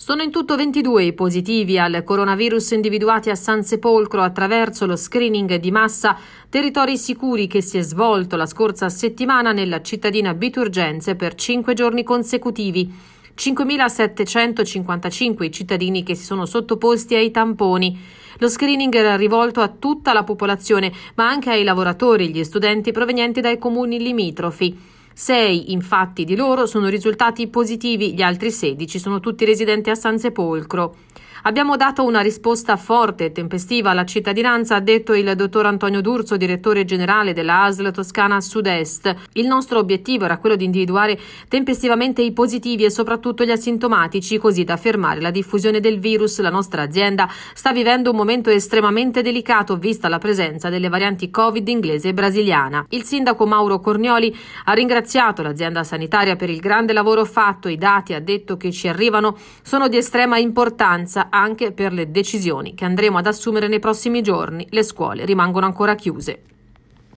Sono in tutto 22 i positivi al coronavirus individuati a San Sepolcro attraverso lo screening di massa Territori Sicuri che si è svolto la scorsa settimana nella cittadina Biturgenze per cinque giorni consecutivi. 5.755 i cittadini che si sono sottoposti ai tamponi. Lo screening era rivolto a tutta la popolazione, ma anche ai lavoratori e agli studenti provenienti dai comuni limitrofi. Sei infatti di loro sono risultati positivi, gli altri 16 sono tutti residenti a San Sepolcro. Abbiamo dato una risposta forte e tempestiva alla cittadinanza, ha detto il dottor Antonio D'Urso, direttore generale della ASL Toscana Sud-Est. Il nostro obiettivo era quello di individuare tempestivamente i positivi e soprattutto gli asintomatici, così da fermare la diffusione del virus. La nostra azienda sta vivendo un momento estremamente delicato vista la presenza delle varianti Covid inglese e brasiliana. Il sindaco Mauro Cornioli ha ringraziato ringraziato l'azienda sanitaria per il grande lavoro fatto. I dati, ha detto, che ci arrivano sono di estrema importanza anche per le decisioni che andremo ad assumere nei prossimi giorni. Le scuole rimangono ancora chiuse.